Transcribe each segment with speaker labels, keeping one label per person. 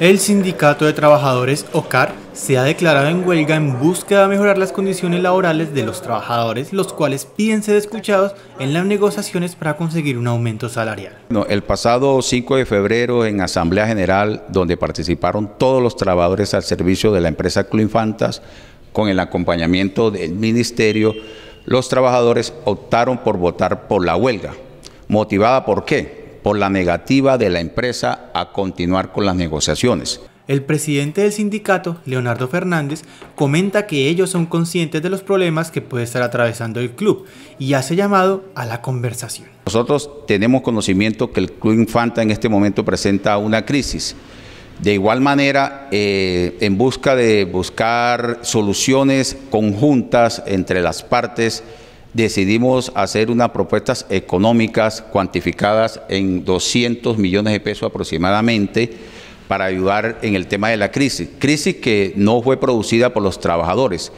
Speaker 1: El Sindicato de Trabajadores OCAR se ha declarado en huelga en búsqueda de mejorar las condiciones laborales de los trabajadores, los cuales piden ser escuchados en las negociaciones para conseguir un aumento salarial.
Speaker 2: el pasado 5 de febrero en Asamblea General, donde participaron todos los trabajadores al servicio de la empresa Cluinfantas, con el acompañamiento del Ministerio, los trabajadores optaron por votar por la huelga. ¿Motivada por qué? por la negativa de la empresa a continuar con las negociaciones.
Speaker 1: El presidente del sindicato, Leonardo Fernández, comenta que ellos son conscientes de los problemas que puede estar atravesando el club y hace llamado a la conversación.
Speaker 2: Nosotros tenemos conocimiento que el Club Infanta en este momento presenta una crisis. De igual manera, eh, en busca de buscar soluciones conjuntas entre las partes, decidimos hacer unas propuestas económicas cuantificadas en 200 millones de pesos aproximadamente para ayudar en el tema de la crisis, crisis que no fue producida por los trabajadores.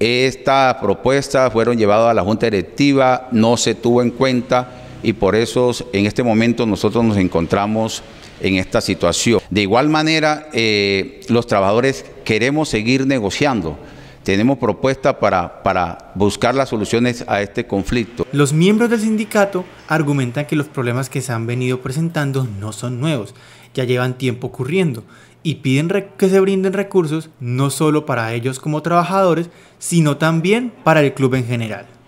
Speaker 2: Estas propuestas fueron llevadas a la Junta Directiva, no se tuvo en cuenta y por eso en este momento nosotros nos encontramos en esta situación. De igual manera, eh, los trabajadores queremos seguir negociando tenemos propuestas para, para buscar las soluciones a este conflicto.
Speaker 1: Los miembros del sindicato argumentan que los problemas que se han venido presentando no son nuevos, ya llevan tiempo ocurriendo y piden que se brinden recursos no solo para ellos como trabajadores, sino también para el club en general.